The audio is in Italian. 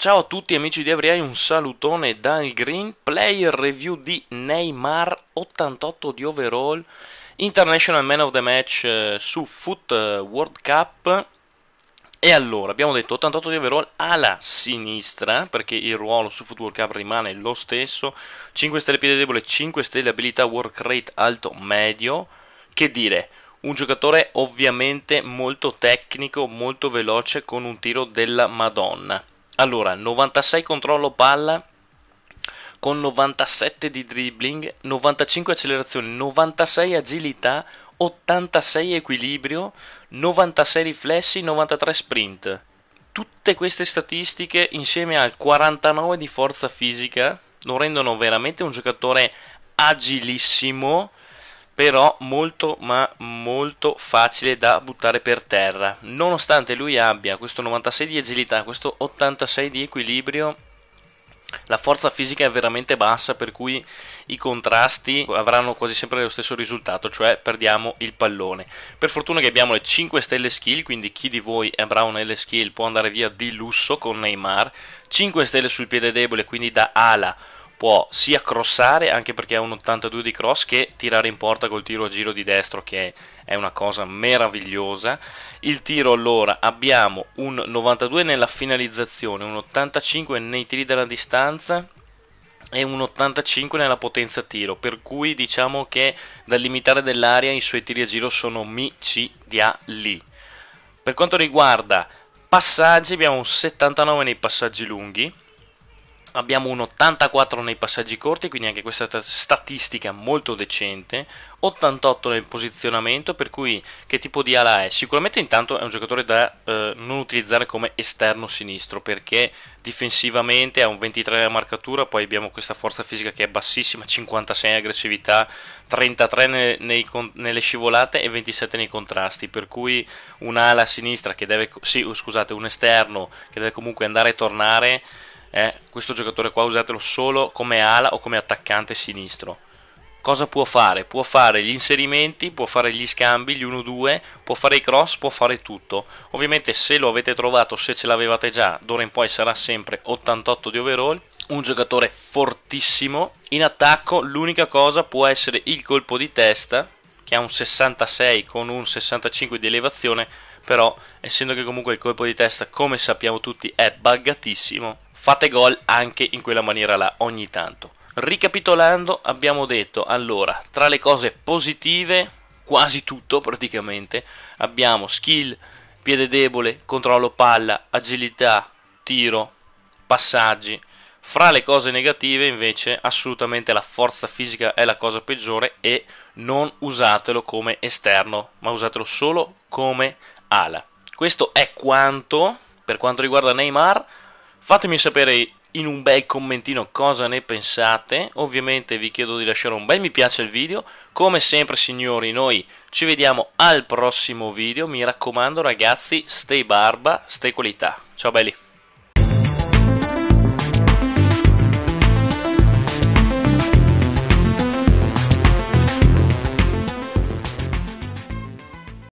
Ciao a tutti amici di Avriai, un salutone dal Green Player Review di Neymar 88 di overall International Man of the Match eh, su Foot eh, World Cup e allora, abbiamo detto 88 di overall alla sinistra, perché il ruolo su Foot World Cup rimane lo stesso, 5 stelle piede debole, 5 stelle abilità, work rate alto, medio, che dire, un giocatore ovviamente molto tecnico, molto veloce, con un tiro della Madonna. Allora, 96 controllo palla con 97 di dribbling, 95 accelerazione, 96 agilità, 86 equilibrio, 96 riflessi, 93 sprint. Tutte queste statistiche insieme al 49 di forza fisica lo rendono veramente un giocatore agilissimo però molto ma molto facile da buttare per terra nonostante lui abbia questo 96 di agilità questo 86 di equilibrio la forza fisica è veramente bassa per cui i contrasti avranno quasi sempre lo stesso risultato cioè perdiamo il pallone per fortuna che abbiamo le 5 stelle skill quindi chi di voi è bravo nelle skill può andare via di lusso con Neymar 5 stelle sul piede debole quindi da ala può sia crossare, anche perché ha un 82 di cross, che tirare in porta col tiro a giro di destro, che è una cosa meravigliosa. Il tiro allora abbiamo un 92 nella finalizzazione, un 85 nei tiri della distanza e un 85 nella potenza tiro, per cui diciamo che dal limitare dell'area i suoi tiri a giro sono micidiali. Per quanto riguarda passaggi, abbiamo un 79 nei passaggi lunghi, abbiamo un 84 nei passaggi corti, quindi anche questa statistica molto decente, 88 nel posizionamento, per cui che tipo di ala è? Sicuramente intanto è un giocatore da eh, non utilizzare come esterno sinistro, perché difensivamente ha un 23 nella marcatura, poi abbiamo questa forza fisica che è bassissima, 56 in aggressività, 33 nei, nei, nelle scivolate e 27 nei contrasti, per cui un'ala sinistra che deve, sì, scusate, un esterno che deve comunque andare e tornare, eh, questo giocatore qua usatelo solo come ala o come attaccante sinistro. Cosa può fare? Può fare gli inserimenti, può fare gli scambi, gli 1-2, può fare i cross, può fare tutto. Ovviamente se lo avete trovato, se ce l'avevate già, d'ora in poi sarà sempre 88 di overall. Un giocatore fortissimo. In attacco l'unica cosa può essere il colpo di testa, che ha un 66 con un 65 di elevazione, però essendo che comunque il colpo di testa, come sappiamo tutti, è buggatissimo, fate gol anche in quella maniera là ogni tanto. Ricapitolando, abbiamo detto allora, tra le cose positive, quasi tutto praticamente, abbiamo skill, piede debole, controllo palla, agilità, tiro, passaggi. Fra le cose negative, invece, assolutamente la forza fisica è la cosa peggiore e non usatelo come esterno, ma usatelo solo come ala. Questo è quanto per quanto riguarda Neymar. Fatemi sapere in un bel commentino cosa ne pensate. Ovviamente vi chiedo di lasciare un bel mi piace al video. Come sempre signori, noi ci vediamo al prossimo video. Mi raccomando ragazzi, stay barba, stay qualità. Ciao belli.